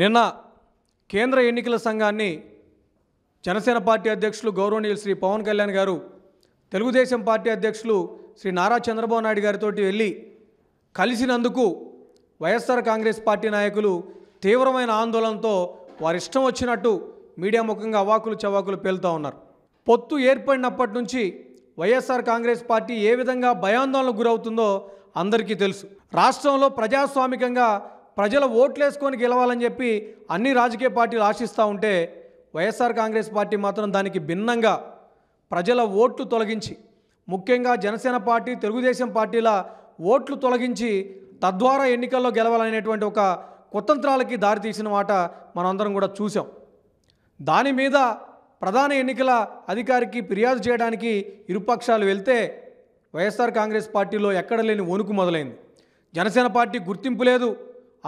నిన్న కేంద్ర ఎన్నికల సంఘాన్ని జనసేన పార్టీ అధ్యక్షులు గౌరవనీయులు శ్రీ పవన్ కళ్యాణ్ గారు తెలుగుదేశం పార్టీ అధ్యక్షులు శ్రీ నారా చంద్రబాబు నాయుడు గారితో వెళ్ళి కలిసినందుకు వైఎస్ఆర్ కాంగ్రెస్ పార్టీ నాయకులు తీవ్రమైన ఆందోళనతో వారి ఇష్టం వచ్చినట్టు మీడియా ముఖంగా అవాకులు చవాకులు పేలుతూ ఉన్నారు పొత్తు ఏర్పడినప్పటి నుంచి వైఎస్ఆర్ కాంగ్రెస్ పార్టీ ఏ విధంగా భయాందోళనకు గురవుతుందో అందరికీ తెలుసు రాష్ట్రంలో ప్రజాస్వామికంగా ప్రజల ఓట్లేసుకొని గెలవాలని చెప్పి అన్ని రాజకీయ పార్టీలు ఆశిస్తూ ఉంటే వైఎస్ఆర్ కాంగ్రెస్ పార్టీ మాత్రం దానికి భిన్నంగా ప్రజల ఓట్లు తొలగించి ముఖ్యంగా జనసేన పార్టీ తెలుగుదేశం పార్టీల ఓట్లు తొలగించి తద్వారా ఎన్నికల్లో గెలవాలనేటువంటి ఒక కుతంత్రాలకి దారితీసిన మాట మనందరం కూడా చూసాం దాని మీద ప్రధాన ఎన్నికల అధికారికి ఫిర్యాదు చేయడానికి ఇరుపక్షాలు వెళ్తే వైఎస్ఆర్ కాంగ్రెస్ పార్టీలో ఎక్కడ లేని వణుకు మొదలైంది జనసేన పార్టీ గుర్తింపు లేదు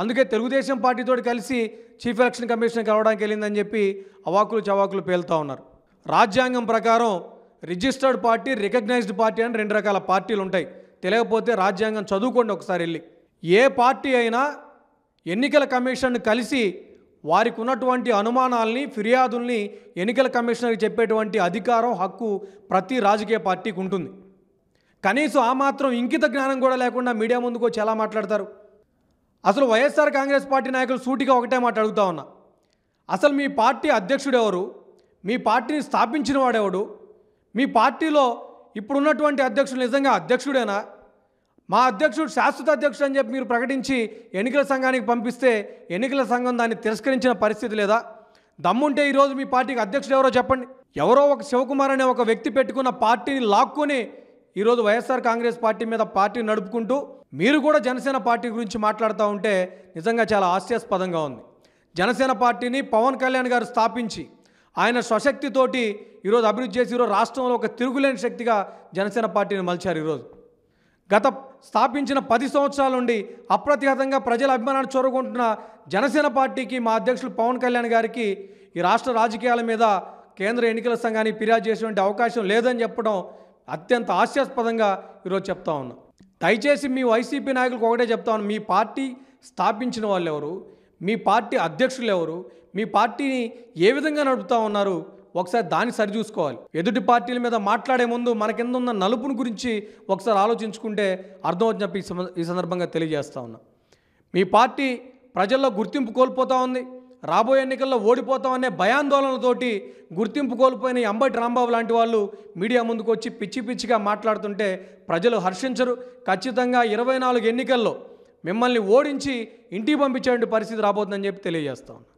అందుకే తెలుగుదేశం పార్టీతో కలిసి చీఫ్ ఎలక్షన్ కమిషన్ కలవడానికి వెళ్ళిందని చెప్పి అవాకులు చవాకులు పేలుతూ ఉన్నారు రాజ్యాంగం ప్రకారం రిజిస్టర్డ్ పార్టీ రికగ్నైజ్డ్ పార్టీ అని రెండు రకాల పార్టీలు ఉంటాయి తెలియకపోతే రాజ్యాంగం చదువుకోండి ఒకసారి వెళ్ళి ఏ పార్టీ అయినా ఎన్నికల కమిషన్ కలిసి వారికి ఉన్నటువంటి అనుమానాల్ని ఫిర్యాదుల్ని ఎన్నికల కమిషనర్కి చెప్పేటువంటి అధికారం హక్కు ప్రతి రాజకీయ పార్టీకి ఉంటుంది కనీసం ఆ మాత్రం ఇంకిత జ్ఞానం కూడా లేకుండా మీడియా ముందుకు వచ్చి ఎలా మాట్లాడతారు అసలు వైఎస్ఆర్ కాంగ్రెస్ పార్టీ నాయకులు సూటిగా ఒకటే మాట అడుగుతా ఉన్నా అసలు మీ పార్టీ అధ్యక్షుడు ఎవరు మీ పార్టీని స్థాపించిన వాడెవడు మీ పార్టీలో ఇప్పుడున్నటువంటి అధ్యక్షుడు నిజంగా అధ్యక్షుడేనా మా అధ్యక్షుడు శాశ్వత అధ్యక్షుడు అని చెప్పి మీరు ప్రకటించి ఎన్నికల సంఘానికి పంపిస్తే ఎన్నికల సంఘం దాన్ని తిరస్కరించిన పరిస్థితి లేదా దమ్ముంటే ఈరోజు మీ పార్టీకి అధ్యక్షుడు ఎవరో చెప్పండి ఎవరో ఒక శివకుమార్ అనే ఒక వ్యక్తి పెట్టుకున్న పార్టీని లాక్కొని ఈరోజు వైఎస్ఆర్ కాంగ్రెస్ పార్టీ మీద పార్టీ నడుపుకుంటూ మీరు కూడా జనసేన పార్టీ గురించి మాట్లాడుతూ ఉంటే నిజంగా చాలా హాస్యాస్పదంగా ఉంది జనసేన పార్టీని పవన్ కళ్యాణ్ గారు స్థాపించి ఆయన స్వశక్తితోటి ఈరోజు అభివృద్ధి చేసి ఈరోజు రాష్ట్రంలో ఒక తిరుగులేని శక్తిగా జనసేన పార్టీని మలిచారు ఈరోజు గత స్థాపించిన పది సంవత్సరాల నుండి అప్రతిహతంగా ప్రజల అభిమానాన్ని చూరగొంటున్న జనసేన పార్టీకి మా అధ్యక్షులు పవన్ కళ్యాణ్ గారికి ఈ రాష్ట్ర రాజకీయాల మీద కేంద్ర ఎన్నికల సంఘానికి ఫిర్యాదు చేసినటువంటి అవకాశం లేదని చెప్పడం అత్యంత హాస్యాస్పదంగా ఈరోజు చెప్తా ఉన్నా దయచేసి మీ వైసీపీ నాయకులకు ఒకటే చెప్తా ఉన్నా మీ పార్టీ స్థాపించిన వాళ్ళు ఎవరు మీ పార్టీ అధ్యక్షులు ఎవరు మీ పార్టీని ఏ విధంగా నడుపుతా ఉన్నారు ఒకసారి దాన్ని సరిచూసుకోవాలి ఎదుటి పార్టీల మీద మాట్లాడే ముందు మన కింద ఉన్న నలుపుని గురించి ఒకసారి ఆలోచించుకుంటే అర్థమవుతుంది చెప్పి ఈ సందర్భంగా తెలియజేస్తా ఉన్నా మీ పార్టీ ప్రజల్లో గుర్తింపు కోల్పోతూ ఉంది రాబోయే ఎన్నికల్లో ఓడిపోతామనే భయాందోళనలతోటి గుర్తింపు కోల్పోయిన అంబటి రాంబాబు లాంటి వాళ్ళు మీడియా ముందుకు వచ్చి పిచ్చి పిచ్చిగా మాట్లాడుతుంటే ప్రజలు హర్షించరు ఖచ్చితంగా ఇరవై నాలుగు ఎన్నికల్లో మిమ్మల్ని ఓడించి ఇంటికి పంపించేటువంటి పరిస్థితి రాబోతుందని చెప్పి తెలియజేస్తాను